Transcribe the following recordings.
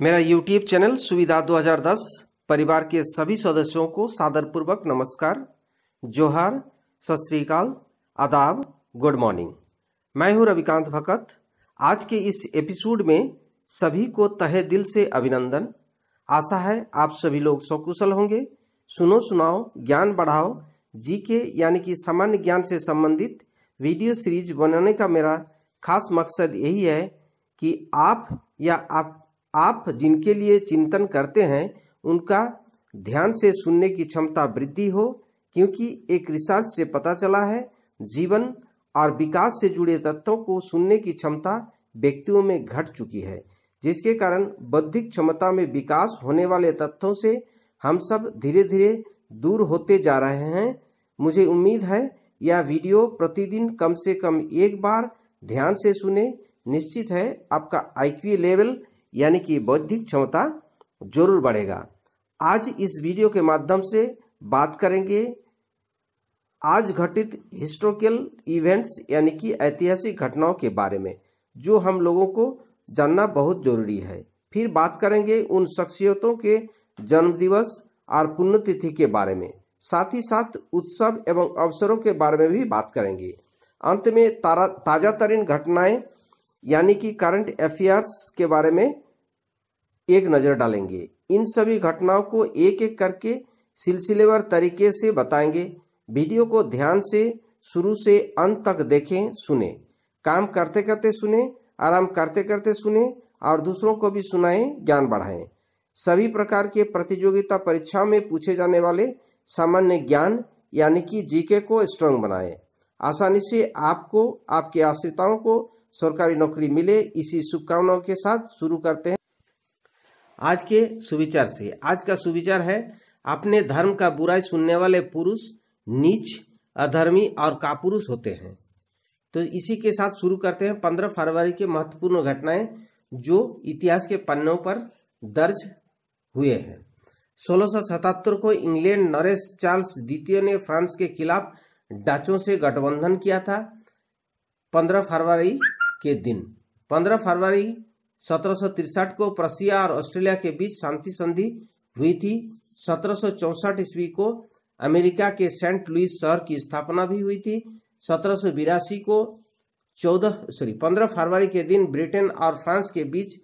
मेरा YouTube channel सुविधा 2010 परिवार के सभी सदस्यों को सादर पूर्वक नमस्कार जोहार सत आदाब गुड मॉर्निंग मैं हूं रविकांत भकत आज के इस एपिसोड में सभी को तहे दिल से अभिनंदन आशा है आप सभी लोग सकुशल होंगे सुनो सुनाओ ज्ञान बढ़ाओ जी के यानी कि सामान्य ज्ञान से संबंधित वीडियो सीरीज बनाने का मेरा खास मकसद यही है कि आप या आप आप जिनके लिए चिंतन करते हैं उनका ध्यान से सुनने की क्षमता वृद्धि हो क्योंकि एक रिसर्च से पता चला है जीवन और विकास से जुड़े तत्वों को सुनने की क्षमता व्यक्तियों में घट चुकी है जिसके कारण बौद्धिक क्षमता में विकास होने वाले तत्वों से हम सब धीरे धीरे दूर होते जा रहे हैं मुझे उम्मीद है यह वीडियो प्रतिदिन कम से कम एक बार ध्यान से सुने निश्चित है आपका आईक्यू लेवल यानी कि बौद्धिक क्षमता जरूर बढ़ेगा आज इस वीडियो के माध्यम से बात करेंगे आज घटित हिस्टोरिकल इवेंट्स यानी कि ऐतिहासिक घटनाओं के बारे में जो हम लोगों को जानना बहुत जरूरी है फिर बात करेंगे उन शख्सियतों के जन्मदिवस और पुण्यतिथि के बारे में साथ ही साथ उत्सव एवं अवसरों के बारे में भी बात करेंगे अंत में ताजा तरीन घटनाएं यानी कि करंट अफेयर्स के बारे में एक नज़र डालेंगे इन सभी घटनाओं को एक एक करके सिलसिलेवार तरीके से बताएंगे वीडियो को ध्यान से शुरू से अंत तक देखें सुने काम करते करते सुने आराम करते करते सुने और दूसरों को भी सुनाएं ज्ञान बढ़ाएं सभी प्रकार के प्रतियोगिता परीक्षा में पूछे जाने वाले सामान्य ज्ञान यानी कि जीके को स्ट्रांग बनाएं आसानी से आपको आपके आश्रिताओं को सरकारी नौकरी मिले इसी शुभकामनाओं के साथ शुरू करते हैं आज के सुविचार से आज का सुविचार है अपने धर्म का बुराई सुनने वाले पुरुष नीच अधर्मी और कापुरुष होते हैं तो इसी के साथ शुरू करते हैं पंद्रह फरवरी के महत्वपूर्ण घटनाएं जो इतिहास के पन्नों पर दर्ज हुए हैं सोलह को इंग्लैंड नरेश चार्ल्स द्वितीय ने फ्रांस के खिलाफ डाचों से गठबंधन किया था 15 फरवरी के दिन 15 फरवरी सत्रह को प्रसिया और ऑस्ट्रेलिया के बीच शांति संधि हुई थी सत्रह ईस्वी को अमेरिका के सेंट लुइस शहर की स्थापना भी हुई थी सत्रह को 14 सॉरी 15 फरवरी के दिन ब्रिटेन और फ्रांस के बीच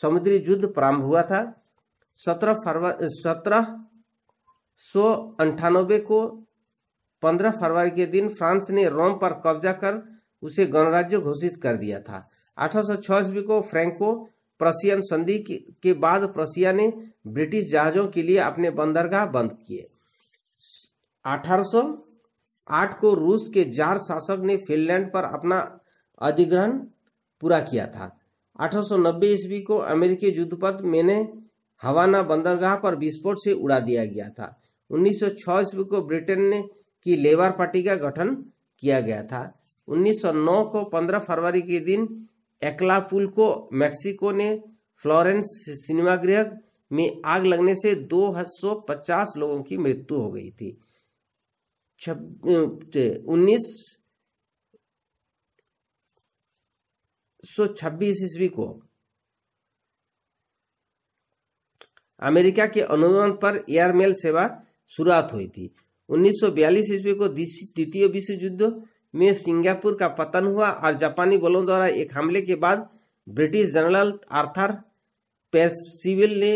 समुद्री युद्ध प्रारंभ हुआ था सत्रह फरवरी सत्रह सौ अंठानबे को 15 फरवरी के दिन फ्रांस ने रोम पर कब्जा कर उसे गणराज्य घोषित कर दिया था अठारह ईस्वी को फ्रेंको प्रसियन संधि के बाद प्रसिया ने ब्रिटिश जहाजों के लिए अपने बंदरगाह बंद किए 1808 को रूस के जार शासक ने फिनलैंड पर अपना अधिग्रहण पूरा किया था 1890 ईस्वी को अमेरिकी युद्धपथ मैंने हवाना बंदरगाह पर विस्फोट से उड़ा दिया गया था 1906 ईस्वी को ब्रिटेन ने की लेबर पार्टी का गठन किया गया था 1909 को 15 फरवरी के दिन पुल को मैक्सिको ने फ्लोरेंस सिनेमागृह में आग लगने से 250 लोगों की मृत्यु हो गई थी उन्नीस सौ छब्बीस ईस्वी को अमेरिका के अनुदान पर एयरमेल सेवा शुरुआत हुई थी 1942 ईस्वी को द्वितीय विश्व युद्ध में सिंगापुर का पतन हुआ और जापानी बलों द्वारा एक हमले के बाद ब्रिटिश जनरल आर्थर पेसिविल ने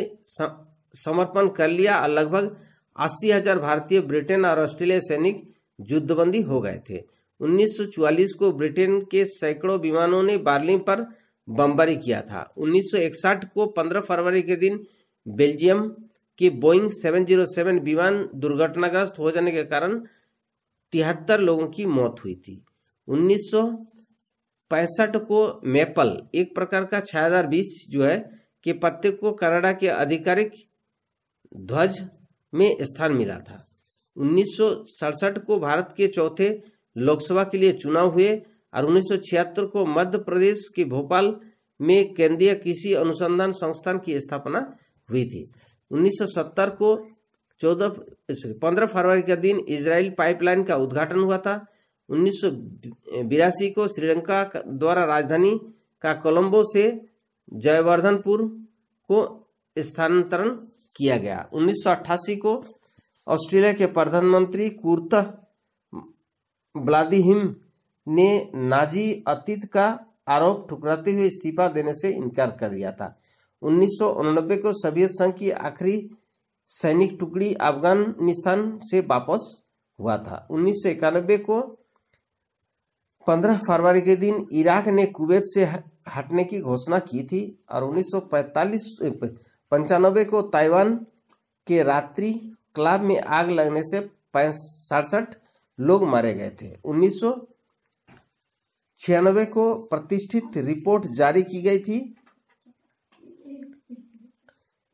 समर्पण कर लिया और लगभग अस्सी हजार भारतीय ब्रिटेन और ऑस्ट्रेलिया सैनिक युद्धबंदी हो गए थे 1944 को ब्रिटेन के सैकड़ों विमानों ने बार्लिन पर बमबारी किया था 1961 को 15 फरवरी के दिन बेल्जियम के बोइंग 707 विमान दुर्घटनाग्रस्त हो जाने के कारण तिहत्तर लोगों की मौत हुई थी उन्नीस को मेपल एक प्रकार का छायादार बीच जो है के पत्ते को कनाडा के आधिकारिक ध्वज में स्थान मिला था उन्नीस को भारत के चौथे लोकसभा के लिए चुनाव हुए और 1976 को मध्य प्रदेश के भोपाल में केंद्रीय कृषि अनुसंधान संस्थान की स्थापना हुई थी 1970 को चौदह पंद्रह फरवरी का दिन इसराइल पाइपलाइन का उद्घाटन हुआ था उन्नीस को श्रीलंका द्वारा राजधानी का कोलंबो से जयवर्धनपुर को स्थानांतरण किया गया 1988 को ऑस्ट्रेलिया के प्रधानमंत्री कुर्त ब्लादिहिम ने नाजी अतीत का आरोप ठुकराते हुए इस्तीफा देने से इनकार कर दिया था उन्नीस को सोवियत संघ की आखिरी सैनिक टुकड़ी अफगानिस्तान से वापस हुआ था उन्नीस को 15 फरवरी के दिन इराक ने कुवैत से हटने की घोषणा की थी और उन्नीस पंचानबे को ताइवान के रात्रि क्लब में आग लगने से सड़सठ लोग मारे गए थे उन्नीस छियानबे को प्रतिष्ठित रिपोर्ट जारी की गई थी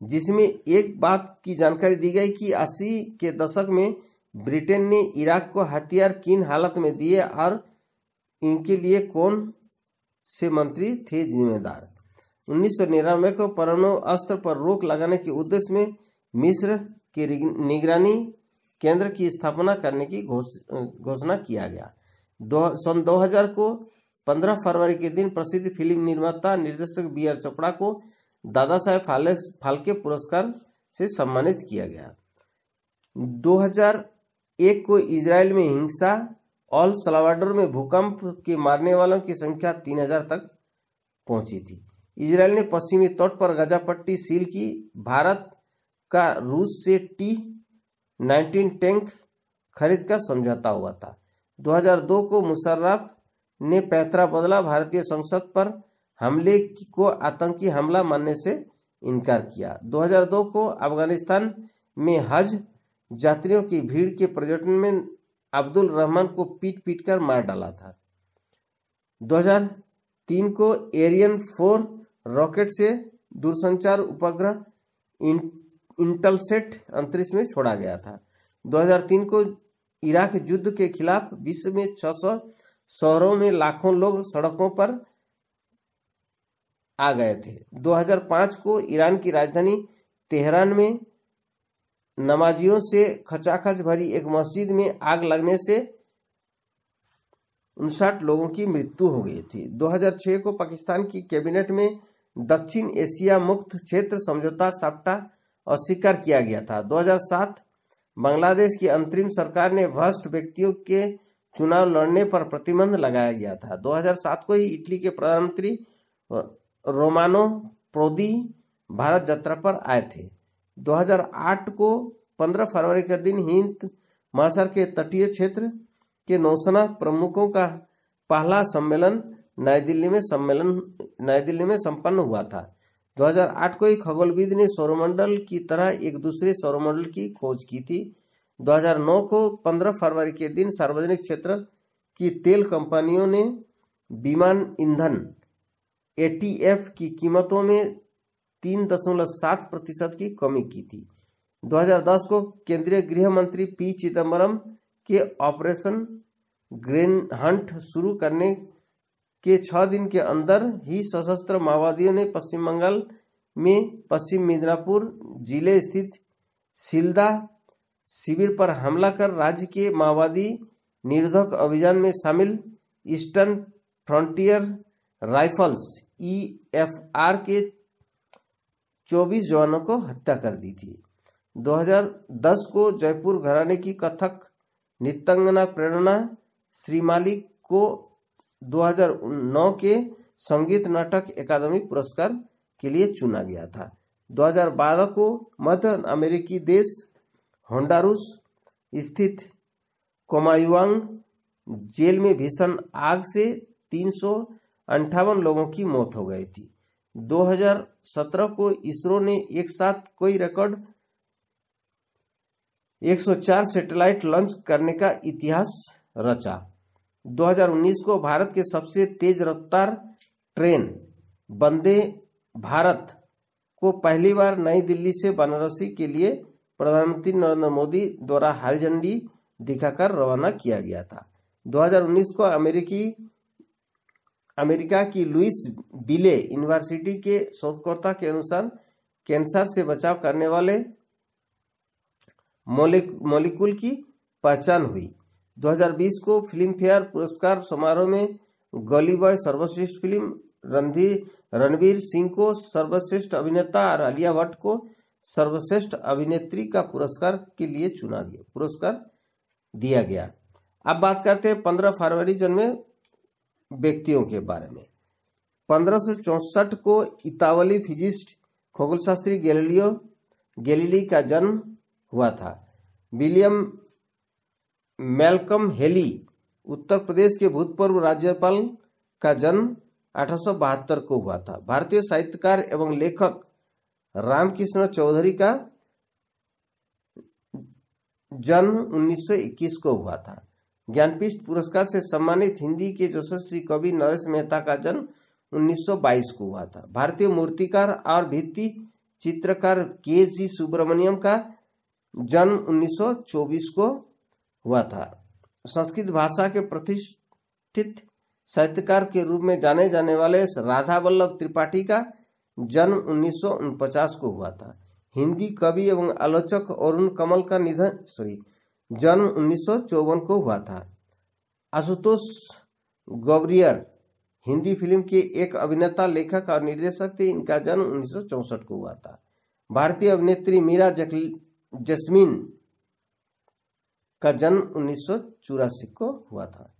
जिसमें एक बात की जानकारी दी गई कि अस्सी के दशक में ब्रिटेन ने इराक को हथियार किन हालत में दिए और इनके लिए कौन से मंत्री थे जिम्मेदार उन्नीस को परमाणु अस्त्र पर रोक लगाने के उद्देश्य में मिस्र के निगरानी केंद्र की स्थापना करने की घोषणा किया गया दो सन 2000 को 15 फरवरी के दिन प्रसिद्ध फिल्म निर्माता निर्देशक बी आर चोपड़ा को दादा साहेब फाले फाल्के पुरस्कार से सम्मानित किया गया 2001 को इसराइल में हिंसा और सलावाडोर में भूकंप के मारने वालों की संख्या 3000 तक पहुंची थी इसराइल ने पश्चिमी तट पर गजा पट्टी सील की भारत का रूस से टी 19 टैंक खरीद का समझौता हुआ था 2002 को मुशर्रफ ने पैतरा बदला भारतीय संसद पर हमले को आतंकी हमला मानने से इनकार किया 2002 को अफगानिस्तान में हज यात्रियों की भीड़ के पर्यटन में अब्दुल रहमान को पीट पीट कर मार डाला था 2003 को एरियन फोर रॉकेट से दूरसंचार उपग्रह इंटलसेट अंतरिक्ष में छोड़ा गया था 2003 को इराक युद्ध के खिलाफ विश्व में 600 शहरों में लाखों लोग सड़कों पर आ गए थे 2005 को ईरान की राजधानी तेहरान में नमाजियों से खचाखच भरी एक मस्जिद में आग लगने से उनसठ लोगों की मृत्यु हो गई थी 2006 को पाकिस्तान की कैबिनेट में दक्षिण एशिया मुक्त क्षेत्र समझौता साप्टा स्वीकार किया गया था 2007 बांग्लादेश की अंतरिम सरकार ने भ्रष्ट व्यक्तियों के चुनाव लड़ने पर प्रतिबंध लगाया गया था 2007 को ही इटली के प्रधानमंत्री रोमानो प्रोदी भारत यात्रा पर आए थे 2008 को 15 फरवरी के दिन हिंद महासर के तटीय क्षेत्र के नौसेना प्रमुखों का पहला सम्मेलन नई दिल्ली में सम्मेलन नई दिल्ली में संपन्न हुआ था 2008 को ही खगोलविद ने सौरमंडल की तरह एक दूसरे सौरमंडल की खोज की थी 2009 को 15 फरवरी के दिन सार्वजनिक क्षेत्र की तेल कंपनियों ने विमान ईंधन एटीएफ की कीमतों में तीन दशमलव सात प्रतिशत की कमी की थी 2010 को केंद्रीय गृह मंत्री पी चिदम्बरम के ऑपरेशन ग्रेन हंट शुरू करने के छह दिन के अंदर ही सशस्त्र माओवादियों ने पश्चिम बंगाल में पश्चिम मिदनापुर जिले स्थित सिल्दा शिविर पर हमला कर राज्य के माओवादी निर्धक अभियान में शामिल eastern frontier rifles E F R के 24 जवानों को हत्या कर दी थी 2010 को जयपुर घराने की कथक नितंगना प्रेरणा श्रीमाली को 2009 के संगीत नाटक अकादमी पुरस्कार के लिए चुना गया था 2012 को मध्य अमेरिकी देश होंडारूस स्थित कोमायुआंग जेल में भीषण आग से अंठावन लोगों की मौत हो गई थी 2017 को इसरो ने एक साथ कोई रिकॉर्ड 104 सैटेलाइट लॉन्च करने का इतिहास रचा 2019 को भारत के सबसे तेज रफ्तार ट्रेन वंदे भारत को पहली बार नई दिल्ली से बनारसी के लिए प्रधानमंत्री नरेंद्र मोदी द्वारा हरी झंडी दिखाकर रवाना किया गया था 2019 को अमेरिकी अमेरिका की लुइस बिले यूनिवर्सिटी के शोधकर्ता के अनुसार कैंसर से बचाव करने वाले मोलिकुल की पहचान हुई 2020 को फिल्म फेयर पुरस्कार समारोह में गली बॉय सर्वश्रेष्ठ फिल्म रणधीर रणवीर सिंह को सर्वश्रेष्ठ अभिनेता और आलिया भट्ट को सर्वश्रेष्ठ अभिनेत्री का पुरस्कार के लिए चुना गया पुरस्कार दिया गया अब बात करते हैं पंद्रह फरवरी जन्मे व्यक्तियों के बारे में पंद्रह को इतावली फिजिस्ट खगोलशास्त्री गैलीलियो गैलीली का जन्म हुआ था William Malcolm Hailey Uttar Pradesh के भूतपूर्व राज्यपाल का जन्म अठारह को हुआ था भारतीय साहित्यकार एवं लेखक रामकृष्ण चौधरी का जन्म 1921 को हुआ था ज्ञानपीठ पुरस्कार से सम्मानित हिंदी के यशस्वी कवि नरेश मेहता का जन्म 1922 को हुआ था भारतीय मूर्तिकार और भित्ति चित्रकार के जी सुब्रमण्यम का जन्म 1924 को हुआ था संस्कृत भाषा के प्रतिष्ठित साहित्यकार के रूप में जाने जाने वाले राधा वल्लभ त्रिपाठी का जन्म उन्नीस को हुआ था हिंदी कवि एवं आलोचक अरुण कमल का निधन सॉरी जन्म उन्नीस को हुआ था आशुतोष गौरियर हिंदी फिल्म के एक अभिनेता लेखक और निर्देशक थे इनका जन्म उन्नीस को हुआ था भारतीय अभिनेत्री मीरा जस्मीन का जन्म उन्नीस को हुआ था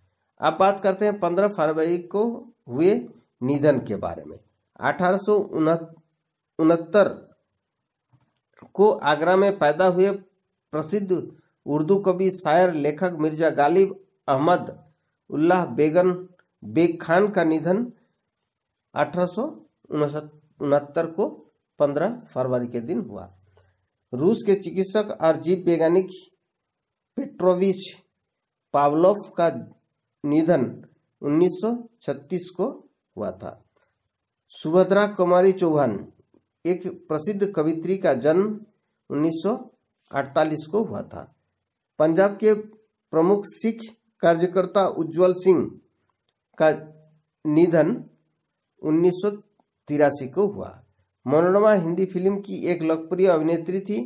अब बात करते हैं 15 फरवरी को हुए निधन के बारे में अठारह को आगरा में पैदा हुए प्रसिद्ध उर्दू कवि शायर लेखक मिर्जा गालिब अहमद उल्लाह बेगन बेग खान का निधन अठारह को 15 फरवरी के दिन हुआ रूस के चिकित्सक और जीव वैज्ञानिक पेट्रोविच पावलोव का निधन 1936 को हुआ था सुभद्रा कुमारी चौहान एक प्रसिद्ध कवित्री का जन्म 1948 को हुआ था पंजाब के प्रमुख सिख कार्यकर्ता उज्जवल सिंह का निधन उन्नीस को हुआ मनोरमा हिंदी फिल्म की एक लोकप्रिय अभिनेत्री थी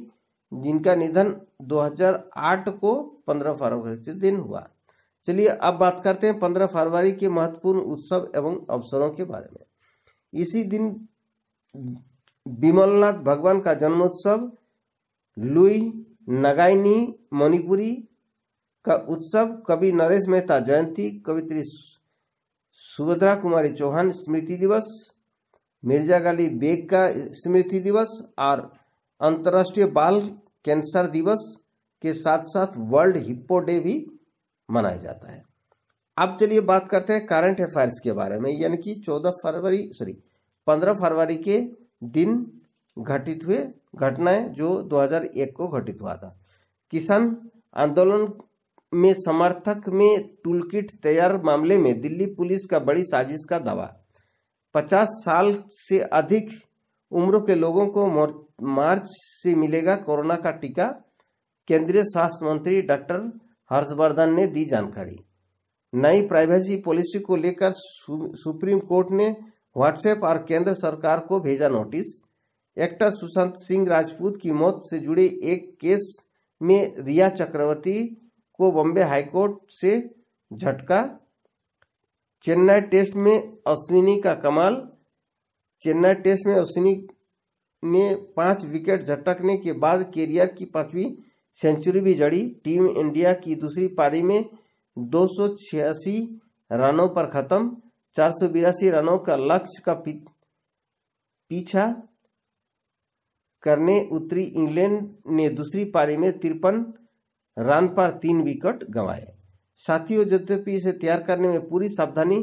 जिनका निधन 2008 को 15 फरवरी के दिन हुआ चलिए अब बात करते हैं 15 फरवरी के महत्वपूर्ण उत्सव एवं अवसरों के बारे में इसी दिन विमलनाथ भगवान का जन्मोत्सव लुई नगाइनी मणिपुरी का उत्सव कवि नरेश मेहता जयंती कवित्री सुभद्रा कुमारी चौहान स्मृति दिवस मिर्जा गाली बेग का स्मृति दिवस और अंतर्राष्ट्रीय बाल कैंसर दिवस के साथ साथ वर्ल्ड हिप्पो डे भी मनाया जाता है अब चलिए बात करते हैं करंट अफेयर्स के बारे में यानी कि चौदह फरवरी सॉरी पंद्रह फरवरी के दिन घटित हुए घटना जो 2001 को घटित हुआ था किसान आंदोलन में समर्थक में टूलकिट तैयार मामले में दिल्ली पुलिस का बड़ी साजिश का दावा 50 साल से अधिक उम्र के लोगों को मार्च से मिलेगा कोरोना का टीका केंद्रीय स्वास्थ्य मंत्री डॉक्टर हर्षवर्धन ने दी जानकारी नई प्राइवेसी पॉलिसी को लेकर सुप्रीम कोर्ट ने व्हाट्सएप और केंद्र सरकार को भेजा नोटिस एक्टर सुशांत सिंह राजपूत की मौत से जुड़े एक केस में रिया चक्रवर्ती को बॉम्बे हाईकोर्ट से झटका चेन्नई टेस्ट में अश्विनी का कमाल चेन्नई टेस्ट में अश्विनी ने पांच विकेट झटकने के बाद कैरियर की पांचवी सेंचुरी भी जड़ी टीम इंडिया की दूसरी पारी में दो रनों पर खत्म चार रनों का लक्ष्य का पीछा करने उत्तरी इंग्लैंड ने दूसरी पारी में तिरपन रन पर तीन विकेट गंवाए साथियों यद्यपि इसे तैयार करने में पूरी सावधानी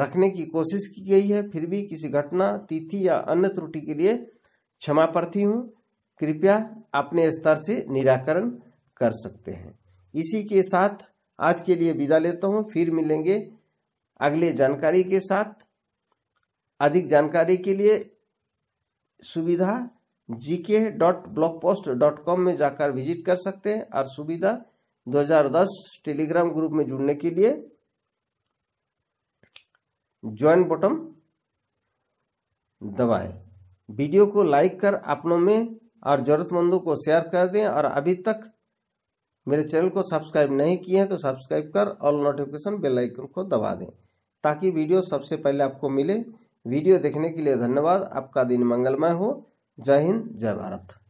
रखने की कोशिश की गई है फिर भी किसी घटना तिथि या अन्य त्रुटि के लिए क्षमा प्रार्थी हूँ कृपया अपने स्तर से निराकरण कर सकते हैं इसी के साथ आज के लिए विदा लेता हूँ फिर मिलेंगे अगले जानकारी के साथ अधिक जानकारी के लिए Suvidha GK dot blogspot dot com में जाकर विजिट कर सकते हैं और सुविधा 2010 टेलीग्राम ग्रुप में जुड़ने के लिए ज्वाइन बटन दबाएं वीडियो को लाइक कर अपनों में और जरूरतमंदों को शेयर कर दें और अभी तक मेरे चैनल को सब्सक्राइब नहीं किए हैं तो सब्सक्राइब कर ऑल नोटिफिकेशन बेल आइकन को दबा दें ताकि वीडियो सबसे पहले आपको मिले वीडियो देखने के लिए धन्यवाद आपका दिन मंगलमय हो जय हिंद जय भारत